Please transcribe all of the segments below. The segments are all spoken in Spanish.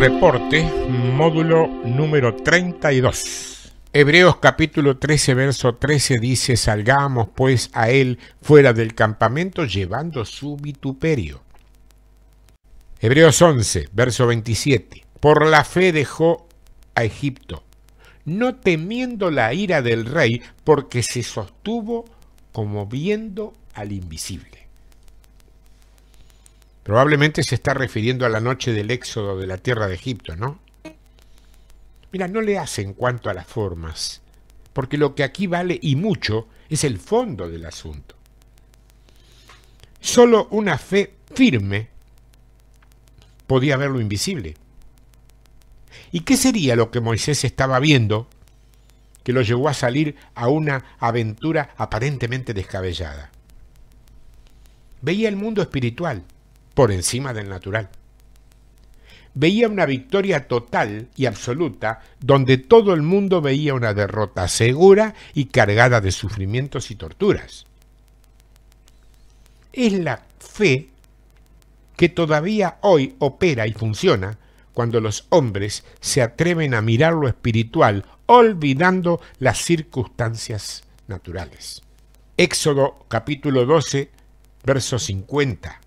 reporte, módulo número 32. Hebreos capítulo 13, verso 13 dice, salgamos pues a él fuera del campamento llevando su vituperio. Hebreos 11, verso 27. Por la fe dejó a Egipto, no temiendo la ira del rey, porque se sostuvo como viendo al invisible. Probablemente se está refiriendo a la noche del éxodo de la tierra de Egipto, ¿no? Mira, no le hacen cuanto a las formas, porque lo que aquí vale y mucho es el fondo del asunto. Solo una fe firme podía ver lo invisible. ¿Y qué sería lo que Moisés estaba viendo que lo llevó a salir a una aventura aparentemente descabellada? Veía el mundo espiritual, por encima del natural. Veía una victoria total y absoluta donde todo el mundo veía una derrota segura y cargada de sufrimientos y torturas. Es la fe que todavía hoy opera y funciona cuando los hombres se atreven a mirar lo espiritual olvidando las circunstancias naturales. Éxodo capítulo 12, verso 50.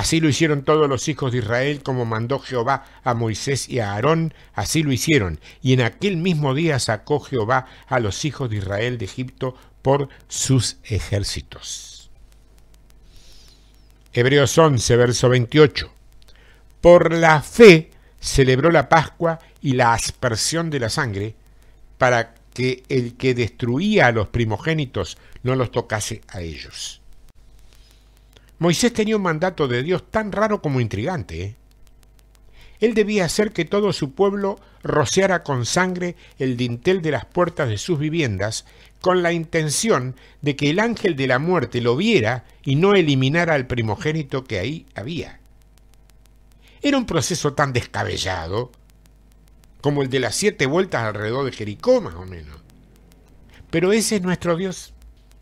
Así lo hicieron todos los hijos de Israel como mandó Jehová a Moisés y a Aarón, así lo hicieron. Y en aquel mismo día sacó Jehová a los hijos de Israel de Egipto por sus ejércitos. Hebreos 11, verso 28. Por la fe celebró la Pascua y la aspersión de la sangre para que el que destruía a los primogénitos no los tocase a ellos. Moisés tenía un mandato de Dios tan raro como intrigante. ¿eh? Él debía hacer que todo su pueblo rociara con sangre el dintel de las puertas de sus viviendas, con la intención de que el ángel de la muerte lo viera y no eliminara al primogénito que ahí había. Era un proceso tan descabellado como el de las siete vueltas alrededor de Jericó, más o menos. Pero ese es nuestro Dios.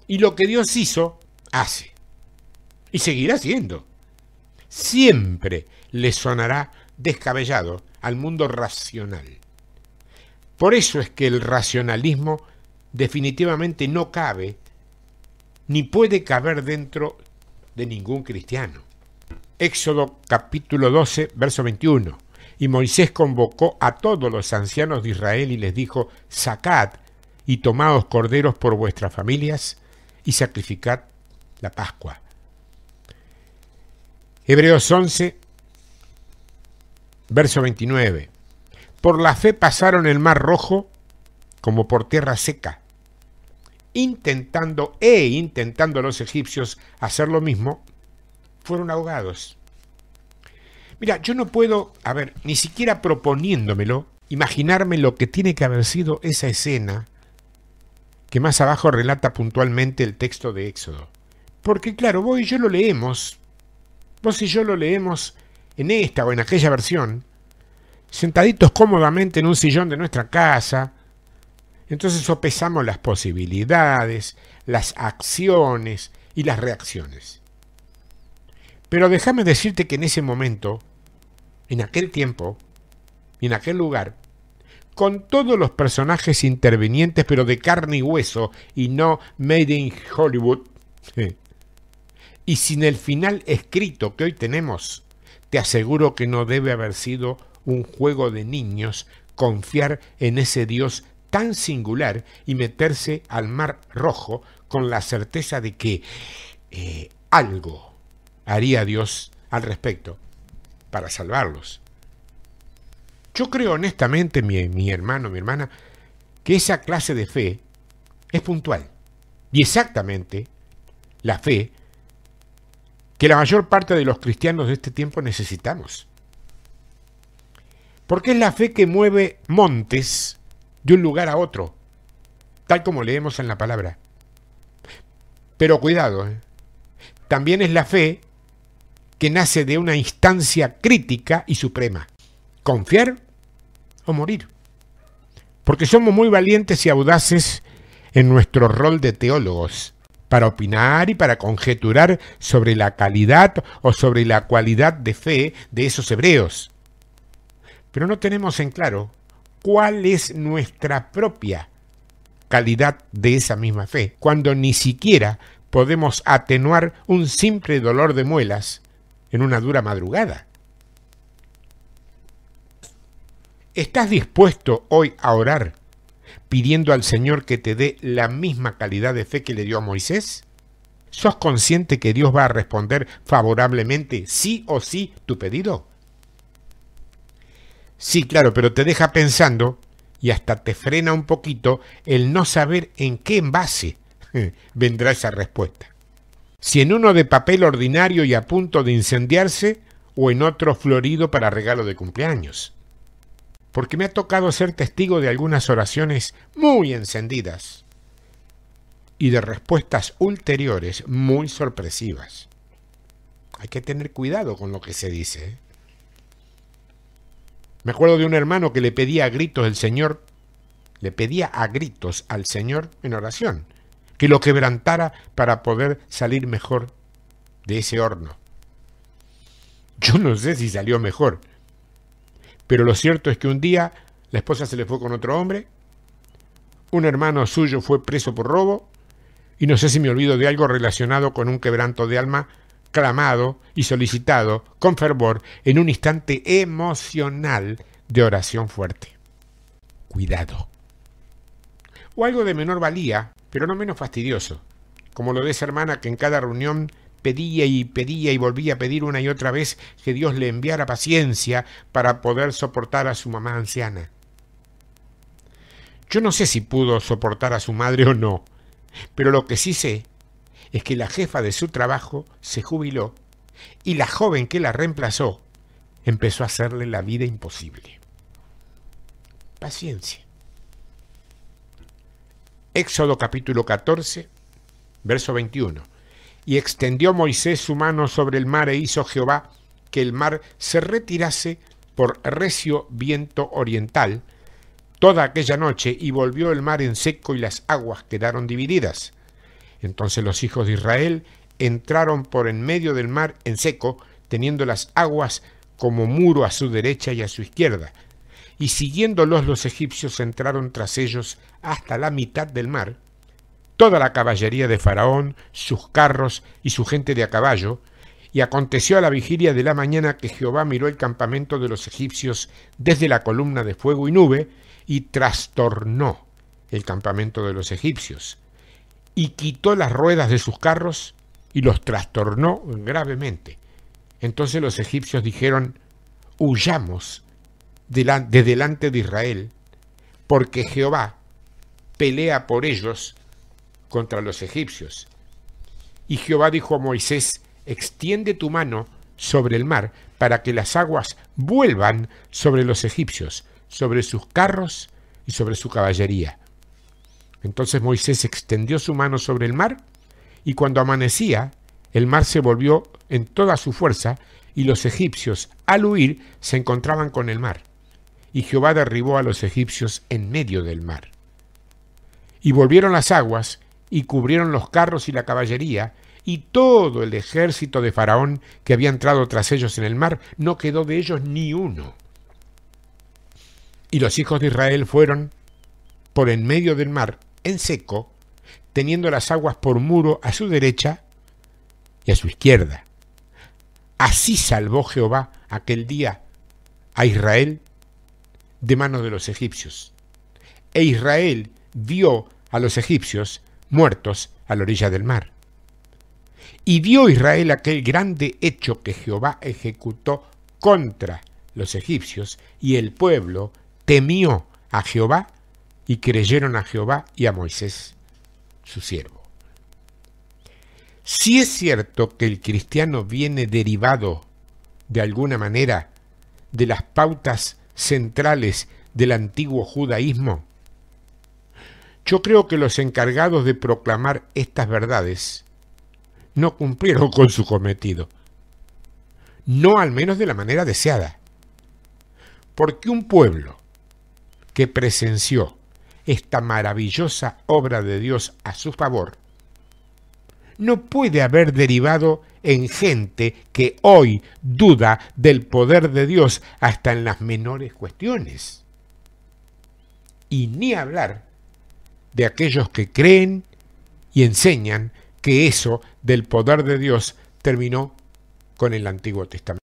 Y lo que Dios hizo, hace y seguirá siendo. Siempre le sonará descabellado al mundo racional. Por eso es que el racionalismo definitivamente no cabe ni puede caber dentro de ningún cristiano. Éxodo capítulo 12, verso 21. Y Moisés convocó a todos los ancianos de Israel y les dijo, sacad y tomaos corderos por vuestras familias y sacrificad la Pascua. Hebreos 11, verso 29. Por la fe pasaron el mar rojo como por tierra seca, intentando e intentando los egipcios hacer lo mismo, fueron ahogados. Mira, yo no puedo, a ver, ni siquiera proponiéndomelo, imaginarme lo que tiene que haber sido esa escena que más abajo relata puntualmente el texto de Éxodo. Porque claro, vos y yo lo leemos Vos y yo lo leemos en esta o en aquella versión, sentaditos cómodamente en un sillón de nuestra casa. Entonces sopesamos las posibilidades, las acciones y las reacciones. Pero déjame decirte que en ese momento, en aquel tiempo en aquel lugar, con todos los personajes intervinientes pero de carne y hueso y no made in Hollywood, eh, y sin el final escrito que hoy tenemos, te aseguro que no debe haber sido un juego de niños confiar en ese Dios tan singular y meterse al mar rojo con la certeza de que eh, algo haría Dios al respecto para salvarlos. Yo creo honestamente, mi, mi hermano, mi hermana, que esa clase de fe es puntual. Y exactamente la fe que la mayor parte de los cristianos de este tiempo necesitamos. Porque es la fe que mueve montes de un lugar a otro, tal como leemos en la palabra. Pero cuidado, ¿eh? también es la fe que nace de una instancia crítica y suprema. Confiar o morir. Porque somos muy valientes y audaces en nuestro rol de teólogos para opinar y para conjeturar sobre la calidad o sobre la cualidad de fe de esos hebreos. Pero no tenemos en claro cuál es nuestra propia calidad de esa misma fe, cuando ni siquiera podemos atenuar un simple dolor de muelas en una dura madrugada. ¿Estás dispuesto hoy a orar pidiendo al Señor que te dé la misma calidad de fe que le dio a Moisés? ¿Sos consciente que Dios va a responder favorablemente sí o sí tu pedido? Sí, claro, pero te deja pensando y hasta te frena un poquito el no saber en qué envase vendrá esa respuesta. Si en uno de papel ordinario y a punto de incendiarse o en otro florido para regalo de cumpleaños porque me ha tocado ser testigo de algunas oraciones muy encendidas y de respuestas ulteriores muy sorpresivas. Hay que tener cuidado con lo que se dice. ¿eh? Me acuerdo de un hermano que le pedía a gritos al Señor, le pedía a gritos al Señor en oración, que lo quebrantara para poder salir mejor de ese horno. Yo no sé si salió mejor, pero lo cierto es que un día la esposa se le fue con otro hombre, un hermano suyo fue preso por robo, y no sé si me olvido de algo relacionado con un quebranto de alma clamado y solicitado con fervor en un instante emocional de oración fuerte. Cuidado. O algo de menor valía, pero no menos fastidioso, como lo de esa hermana que en cada reunión pedía y pedía y volvía a pedir una y otra vez que Dios le enviara paciencia para poder soportar a su mamá anciana. Yo no sé si pudo soportar a su madre o no, pero lo que sí sé es que la jefa de su trabajo se jubiló y la joven que la reemplazó empezó a hacerle la vida imposible. Paciencia. Éxodo capítulo 14, verso 21. Y extendió Moisés su mano sobre el mar e hizo Jehová que el mar se retirase por recio viento oriental toda aquella noche y volvió el mar en seco y las aguas quedaron divididas. Entonces los hijos de Israel entraron por en medio del mar en seco, teniendo las aguas como muro a su derecha y a su izquierda. Y siguiéndolos los egipcios entraron tras ellos hasta la mitad del mar, toda la caballería de Faraón, sus carros y su gente de a caballo, y aconteció a la vigilia de la mañana que Jehová miró el campamento de los egipcios desde la columna de fuego y nube, y trastornó el campamento de los egipcios, y quitó las ruedas de sus carros y los trastornó gravemente. Entonces los egipcios dijeron, huyamos de, delante de Israel, porque Jehová pelea por ellos contra los egipcios. Y Jehová dijo a Moisés, extiende tu mano sobre el mar para que las aguas vuelvan sobre los egipcios, sobre sus carros y sobre su caballería. Entonces Moisés extendió su mano sobre el mar y cuando amanecía, el mar se volvió en toda su fuerza y los egipcios, al huir, se encontraban con el mar. Y Jehová derribó a los egipcios en medio del mar. Y volvieron las aguas y cubrieron los carros y la caballería, y todo el ejército de Faraón que había entrado tras ellos en el mar, no quedó de ellos ni uno. Y los hijos de Israel fueron por en medio del mar, en seco, teniendo las aguas por muro a su derecha y a su izquierda. Así salvó Jehová aquel día a Israel de manos de los egipcios. E Israel vio a los egipcios muertos a la orilla del mar. Y vio Israel aquel grande hecho que Jehová ejecutó contra los egipcios, y el pueblo temió a Jehová y creyeron a Jehová y a Moisés, su siervo. Si es cierto que el cristiano viene derivado, de alguna manera, de las pautas centrales del antiguo judaísmo, yo creo que los encargados de proclamar estas verdades no cumplieron con su cometido. No al menos de la manera deseada. Porque un pueblo que presenció esta maravillosa obra de Dios a su favor, no puede haber derivado en gente que hoy duda del poder de Dios hasta en las menores cuestiones. Y ni hablar de aquellos que creen y enseñan que eso del poder de Dios terminó con el Antiguo Testamento.